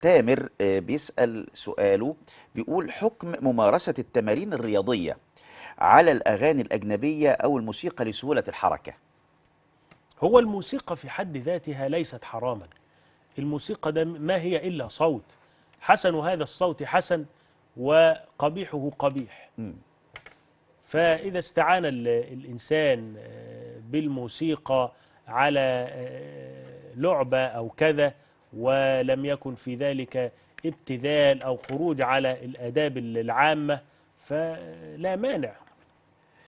تامر آه، بيسأل سؤاله بيقول حكم ممارسة التمارين الرياضية على الأغاني الأجنبية أو الموسيقى لسهولة الحركة هو الموسيقى في حد ذاتها ليست حراما الموسيقى ده ما هي إلا صوت حسن هذا الصوت حسن وقبيحه قبيح م. فإذا استعان الإنسان آه، بالموسيقى على آه، لعبة أو كذا ولم يكن في ذلك ابتذال أو خروج على الأداب العامة فلا مانع